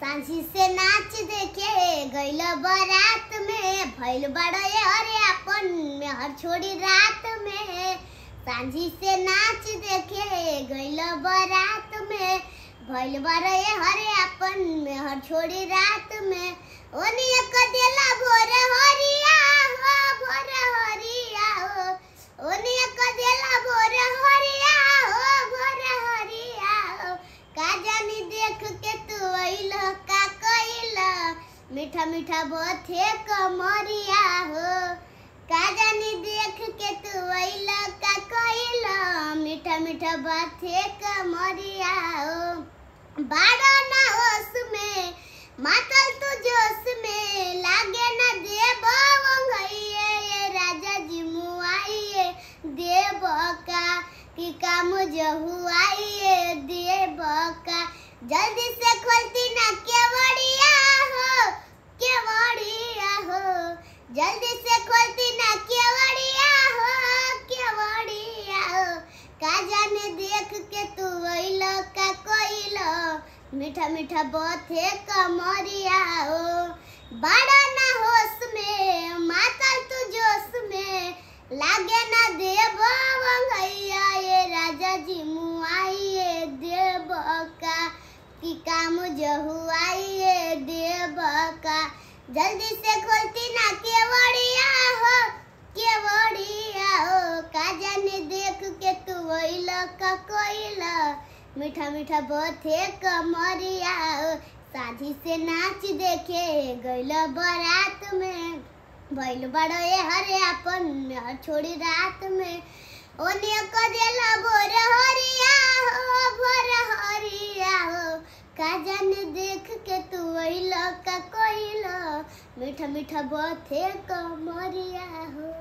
सांसी से नाच देखे गैल बरात में भैल बड़े हरे अपन में हर छोड़ी रात में सांझी से नाच देखे गैल बरात में भैल बड़े हरे अपन में हर छोड़ी रात में भोर हरिया हो भोर हरिया हो भोर हरिया हो भोर हरिया हो गईल का कईल मीठा मीठा है कमरिया हो का जानी देख के तू अइल का कईल मीठा मीठा बहुत है कमरिया हो बारो ना होश में मातल तू जोश में लागे ना देव वंगइए ये राजा जी मु मुआइए देव का की काम जहु जहुआइए देव का जल्दी से खोलती ना केवड़िया हो केवड़िया हो जल्दी से खोलती ना केवड़िया हो केवड़िया हो का जाने देख के तू वही लो का कोई लो मीठा मीठा बहुत है कमरिया हो बड़ा ना हो मुझे हुआ ये देव का जल्दी से खोलती ना केवड़िया हो केवड़िया हो काजा ने देख के तू वही का कोयला मीठा मीठा बहुत है कमरिया हो साधी से नाच देखे गैल बारात में भैल बड़ो ये हरे अपन हर छोड़ी रात में ओनिया को देला बोरे हो जन देख के तू अला का कोयला मीठा मीठा बात है कमरिया हो